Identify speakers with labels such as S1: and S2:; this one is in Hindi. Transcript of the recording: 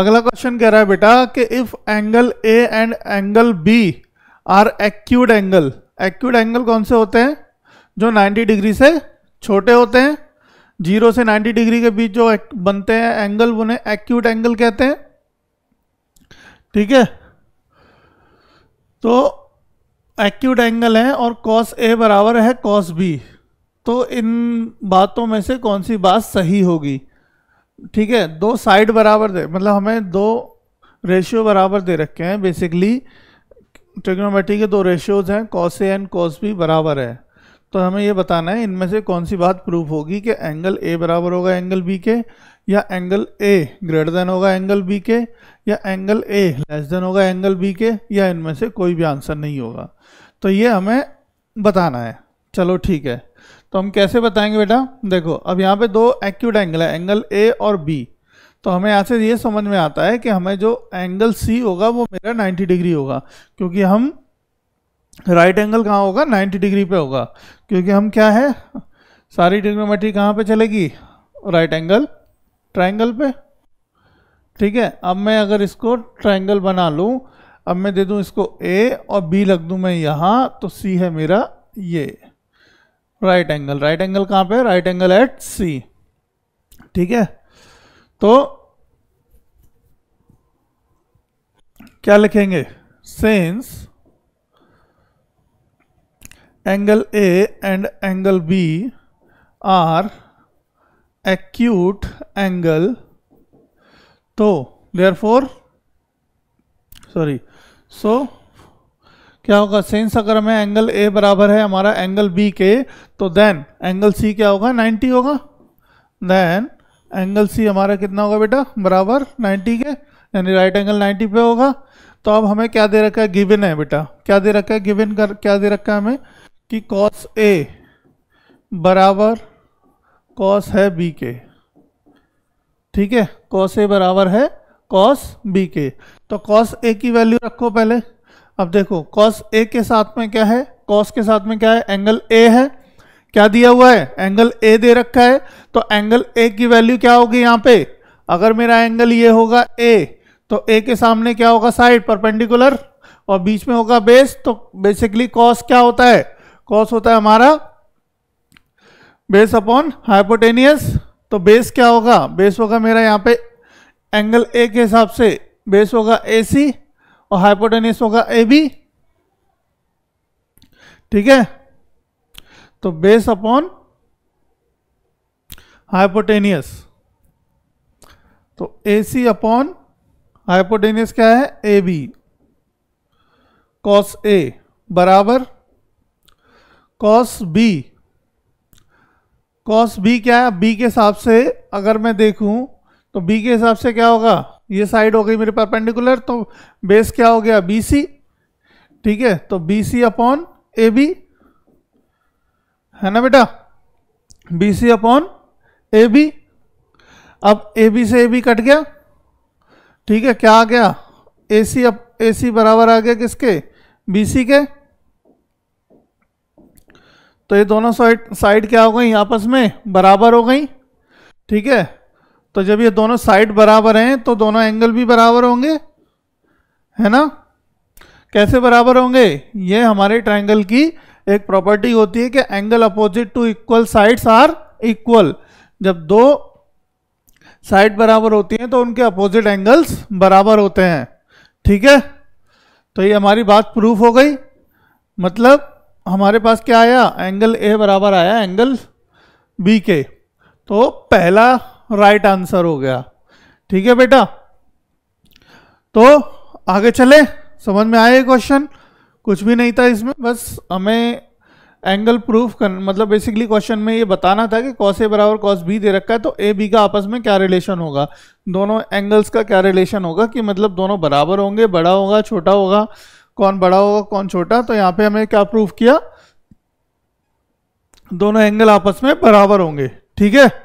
S1: अगला क्वेश्चन कह रहा है बेटा कि if angle A and angle B are acute angle acute angle कौन से होते हैं जो 90 डिग्री से छोटे होते हैं जीरो से 90 डिग्री के बीच जो बनते हैं एंगल उन्हें एक्यूट एंगल कहते हैं ठीक है तो एक्यूट एंगल है और कॉस ए बराबर है कॉस बी तो इन बातों में से कौन सी बात सही होगी ठीक है दो साइड बराबर दे मतलब हमें दो रेशियो बराबर दे रखे हैं बेसिकली ट्रिग्नोमेट्री के दो रेशियोज हैं cos A and cos B बराबर है तो हमें ये बताना है इनमें से कौन सी बात प्रूफ होगी कि एंगल ए बराबर होगा एंगल बी के या एंगल ए ग्रेटर देन होगा एंगल बी के या एंगल ए लेस देन होगा एंगल बी के या इनमें से कोई भी आंसर नहीं होगा तो ये हमें बताना है चलो ठीक है तो हम कैसे बताएंगे बेटा देखो अब यहाँ पे दो एक्यूट एंगल है एंगल ए और बी तो हमें यहाँ से ये समझ में आता है कि हमें जो एंगल सी होगा वो मेरा 90 डिग्री होगा क्योंकि हम राइट एंगल कहाँ होगा 90 डिग्री पे होगा क्योंकि हम क्या है सारी डिग्नोमेट्री कहाँ पे चलेगी राइट एंगल ट्राइंगल पे ठीक है अब मैं अगर इसको ट्राइंगल बना लूँ अब मैं दे दूँ इसको ए और बी लग दूँ मैं यहाँ तो सी है मेरा ये राइट एंगल राइट एंगल कहां पे राइट एंगल एट सी ठीक है तो क्या लिखेंगे since angle A and angle B are acute angle तो देयरफॉर सॉरी सो क्या होगा सेंस अगर हमें एंगल ए बराबर है हमारा एंगल बी के तो देन एंगल सी क्या होगा 90 होगा देन एंगल सी हमारा कितना होगा बेटा बराबर 90 के यानी राइट एंगल 90 पे होगा तो अब हमें क्या दे रखा है गिवन है बेटा क्या दे रखा है गिवन कर क्या दे रखा है हमें कि कॉस ए बराबर कॉस है बी के ठीक है कॉस ए बराबर है कॉस बी के तो कॉस ए की वैल्यू रखो पहले अब देखो कॉस ए के साथ में क्या है कॉस के साथ में क्या है एंगल ए है क्या दिया हुआ है एंगल ए दे रखा है तो एंगल ए की वैल्यू क्या होगी यहाँ पे अगर मेरा एंगल ये होगा ए तो ए के सामने क्या होगा साइड परपेंडिकुलर और बीच में होगा बेस तो बेसिकली कॉस क्या होता है कॉस होता है हमारा बेस अपॉन हाइपोटेनियस तो बेस क्या होगा बेस होगा मेरा यहाँ पे एंगल ए के हिसाब से बेस होगा ए सी और हाइपोटेनिस होगा ए बी ठीक है तो बेस अपॉन हाइपोटेनियस तो ए सी अपॉन हाइपोटेनियस क्या है ए बी कॉस ए बराबर कॉस बी कॉस बी क्या है बी के हिसाब से अगर मैं देखूं तो बी के हिसाब से क्या होगा ये साइड हो गई मेरी परपेंडिकुलर तो बेस क्या हो गया बी सी ठीक है तो B C upon A B है ना बेटा B C upon A B अब ए बी से ए बी कट गया ठीक है क्या आ गया ए सी अब ए सी बराबर आ गया किसके बी सी के तो ये दोनों साइड साइड क्या हो गई आपस में बराबर हो गई ठीक है तो जब ये दोनों साइड बराबर हैं तो दोनों एंगल भी बराबर होंगे है ना कैसे बराबर होंगे ये हमारे ट्राइंगल की एक प्रॉपर्टी होती है कि angle opposite to equal sides are equal जब दो साइड बराबर होती हैं तो उनके अपोजिट एंगल्स बराबर होते हैं ठीक है तो ये हमारी बात प्रूफ हो गई मतलब हमारे पास क्या आया एंगल ए बराबर आया एंगल बी के तो पहला राइट आंसर हो गया ठीक है बेटा तो आगे चले समझ में आया क्वेश्चन कुछ भी नहीं था इसमें बस हमें एंगल प्रूफ कर मतलब बेसिकली क्वेश्चन में ये बताना था कि कॉस ए बराबर कॉस बी दे रखा है तो ए बी का आपस में क्या रिलेशन होगा दोनों एंगल्स का क्या रिलेशन होगा कि मतलब दोनों बराबर होंगे बड़ा होगा छोटा होगा कौन बड़ा होगा कौन छोटा तो यहाँ पे हमें क्या प्रूफ किया दोनों एंगल आपस में बराबर होंगे ठीक है